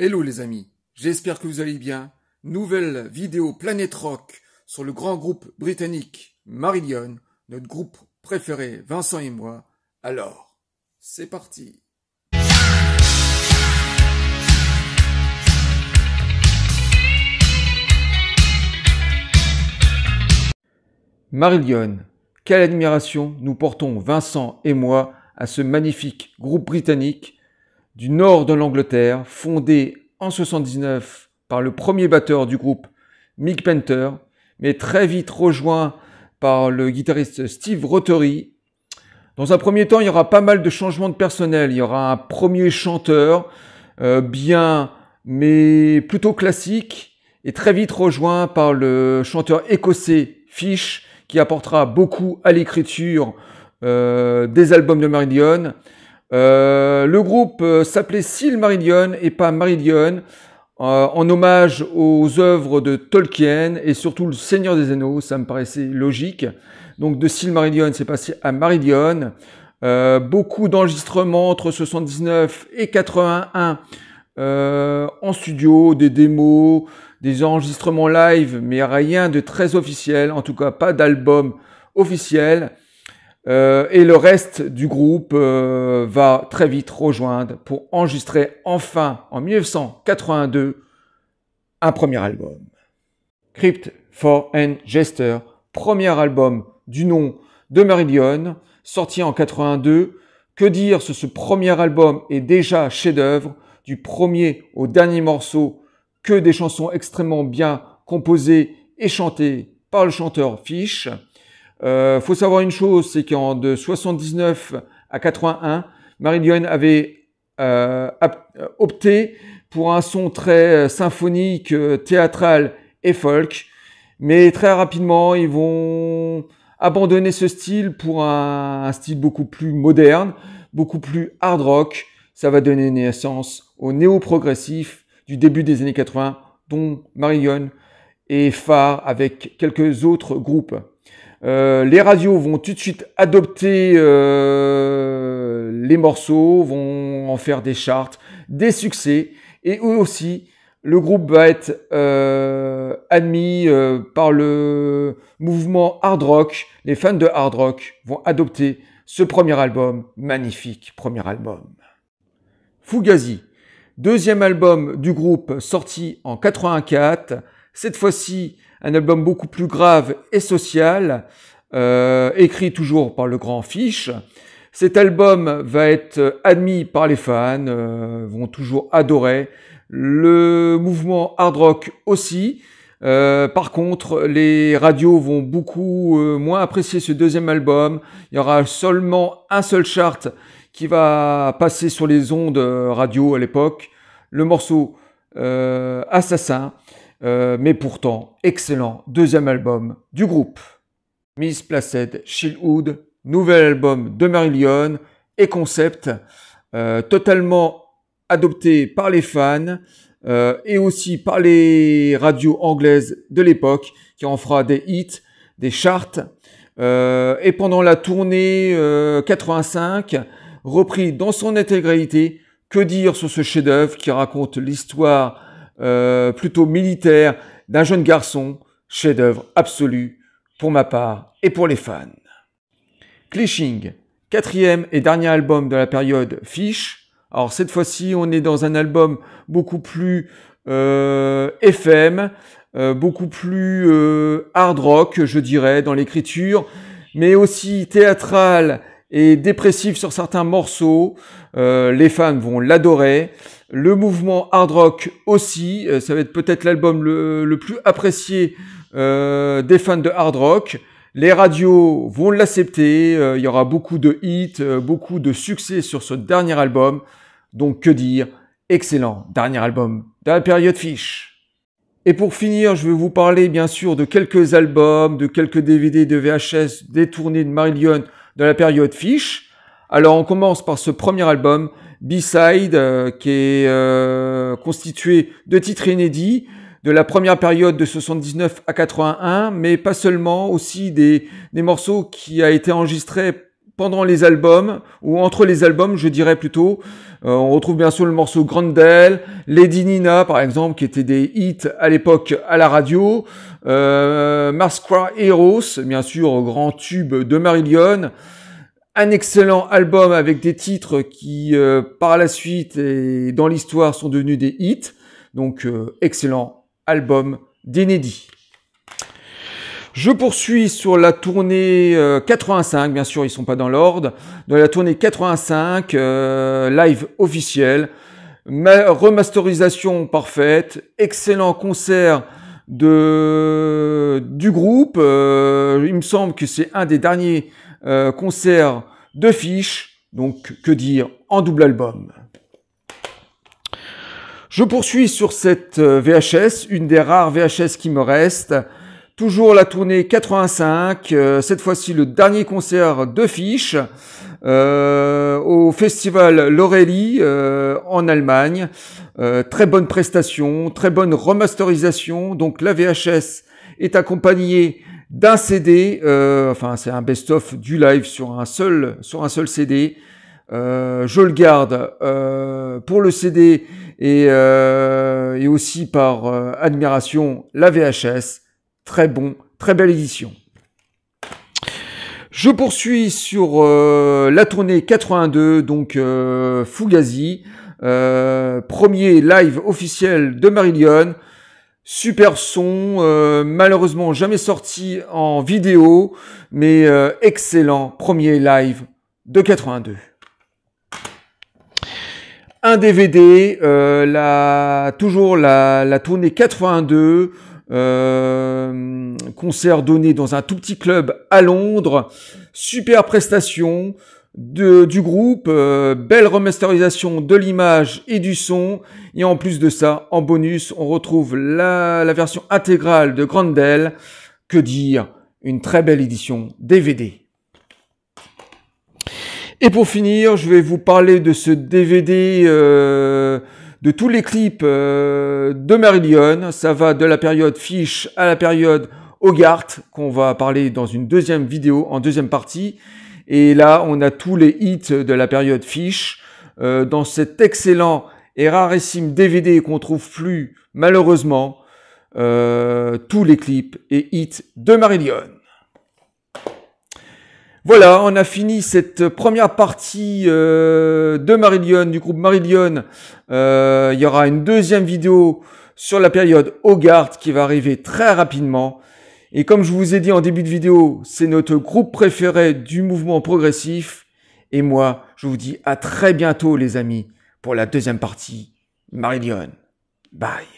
Hello les amis, j'espère que vous allez bien. Nouvelle vidéo Planète Rock sur le grand groupe britannique Marillion, notre groupe préféré Vincent et moi. Alors, c'est parti. Marillion, quelle admiration nous portons Vincent et moi à ce magnifique groupe britannique du nord de l'Angleterre, fondé en 79 par le premier batteur du groupe Mick Painter, mais très vite rejoint par le guitariste Steve Rothery. Dans un premier temps, il y aura pas mal de changements de personnel. Il y aura un premier chanteur, euh, bien, mais plutôt classique, et très vite rejoint par le chanteur écossais Fish, qui apportera beaucoup à l'écriture euh, des albums de Marillion. Euh, le groupe euh, s'appelait Seal et pas Marillion, euh, en hommage aux œuvres de Tolkien et surtout le Seigneur des Anneaux, ça me paraissait logique. Donc de Seal c'est passé à Marillion. beaucoup d'enregistrements entre 79 et 81 en studio, des démos, des enregistrements live, mais rien de très officiel, en tout cas pas d'album officiel. Euh, et le reste du groupe euh, va très vite rejoindre pour enregistrer enfin en 1982 un premier album. Crypt for an Jester, premier album du nom de Marillion, sorti en 82. Que dire sur ce premier album est déjà chef-d'œuvre, du premier au dernier morceau, que des chansons extrêmement bien composées et chantées par le chanteur Fish. Euh, faut savoir une chose, c'est qu'en de 79 à 81, Marillion avait euh, euh, opté pour un son très euh, symphonique, théâtral et folk, mais très rapidement ils vont abandonner ce style pour un, style beaucoup plus moderne, beaucoup plus hard rock. Ça va donner naissance au néo-progressif du début des années 80, dont Marillion est phare avec quelques autres groupes. Euh, les radios vont tout de suite adopter euh, les morceaux, vont en faire des charts, des succès, et eux aussi, le groupe va être euh, admis par le mouvement hard rock. Les fans de hard rock vont adopter ce premier album, magnifique premier album. Fugazi, deuxième album du groupe sorti en 84, cette fois-ci un album beaucoup plus grave et social, euh, écrit toujours par le grand Fiche. Cet album va être admis par les fans, euh, vont toujours adorer. Le mouvement hard rock aussi. Euh, par contre, les radios vont beaucoup moins apprécier ce deuxième album. Il y aura seulement un seul chart qui va passer sur les ondes radio à l'époque, le morceau euh, Assassin. Euh, mais pourtant, excellent deuxième album du groupe. Miss Placid, Shieldwood, nouvel album de Marillion et concept euh, totalement adopté par les fans euh, et aussi par les radios anglaises de l'époque qui en fera des hits, des charts. et pendant la tournée 85, repris dans son intégralité, que dire sur ce chef-d'œuvre qui raconte l'histoire euh, plutôt militaire d'un jeune garçon, chef-d'œuvre absolu pour ma part et pour les fans. Clishing, quatrième et dernier album de la période Fish. Alors cette fois-ci, on est dans un album beaucoup plus euh, FM, euh, beaucoup plus euh, hard rock, je dirais, dans l'écriture, mais aussi théâtral et dépressif sur certains morceaux. Euh, les fans vont l'adorer. Le mouvement hard rock aussi. Euh, ça va être peut-être l'album le, le, plus apprécié euh, des fans de hard rock. Les radios vont l'accepter. Euh, il y aura beaucoup de hits, euh, beaucoup de succès sur ce dernier album. Donc que dire Excellent dernier album de la période fiche. Et pour finir, je vais vous parler bien sûr de quelques albums, de quelques DVD de VHS détournés de Marillion la période Fish. Alors on commence par ce premier album, B-Side, euh, qui est euh, constitué de titres inédits de la première période de 79 à 81, mais pas seulement, aussi des, morceaux qui a été enregistré pendant les albums, ou entre les albums, je dirais plutôt. Euh, on retrouve bien sûr le morceau Grandel, Lady Nina, par exemple, qui était des hits à l'époque à la radio. Euh, Mascara Heroes, bien sûr, grand tube de Marillion. Un excellent album avec des titres qui, euh, par la suite et dans l'histoire, sont devenus des hits. Donc, euh, excellent album d'inédit. Je poursuis sur la tournée 85, euh, bien sûr, ils ne sont pas dans l'ordre. Dans la tournée 85, euh, live officiel, remasterisation parfaite, excellent concert de du groupe. Euh, il me semble que c'est un des derniers concerts de fiches, donc que dire, en double album. Je poursuis sur cette VHS, une des rares VHS qui me reste. Toujours la tournée 85, euh, cette fois-ci le dernier concert de Fiche euh, au festival Lorelli euh, en Allemagne. très bonne prestation, très bonne remasterisation. Donc la VHS est accompagnée d'un CD, enfin c'est un best-of du live sur un seul, sur un seul CD. je le garde pour le CD et, et aussi par admiration la VHS très bon, très belle édition. Je poursuis sur euh, la tournée 82, donc euh, Fugazi, euh, premier live officiel de Marillion. Super son, malheureusement jamais sorti en vidéo, mais excellent premier live de 82 un DVD, la, toujours la, la, tournée 82, euh, concert donné dans un tout petit club à Londres. Super prestation du groupe, euh, belle remasterisation de l'image et du son. Et en plus de ça, en bonus, on retrouve la, version intégrale de Grandel. Que dire Une très belle édition DVD. Et pour finir, je vais vous parler de ce DVD de tous les clips euh, de Marillion. Ça va de la période Fish à la période Hogarth, qu'on va parler dans une deuxième vidéo, en deuxième partie. Et là, on a tous les hits de la période Fish. Euh, dans cet excellent et rarissime DVD qu'on trouve plus, malheureusement, euh, tous les clips et hits de Marillion. Voilà, on a fini cette première partie euh, de Marillion, du groupe Marillion. Euh, il y aura une deuxième vidéo sur la période Hogarth qui va arriver très rapidement. Et comme je vous ai dit en début de vidéo, c'est notre groupe préféré du mouvement progressif. Et moi, je vous dis à très bientôt les amis pour la deuxième partie Marillion. Bye